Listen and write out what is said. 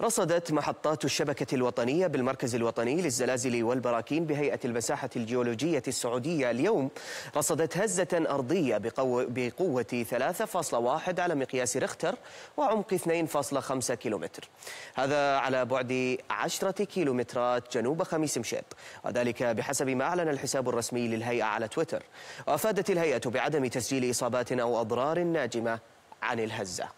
رصدت محطات الشبكة الوطنية بالمركز الوطني للزلازل والبراكين بهيئة المساحة الجيولوجية السعودية اليوم رصدت هزة أرضية بقوة 3.1 على مقياس رختر وعمق 2.5 كيلومتر هذا على بعد 10 كيلومترات جنوب خميس مشيط وذلك بحسب ما أعلن الحساب الرسمي للهيئة على تويتر وأفادت الهيئة بعدم تسجيل إصابات أو أضرار ناجمة عن الهزة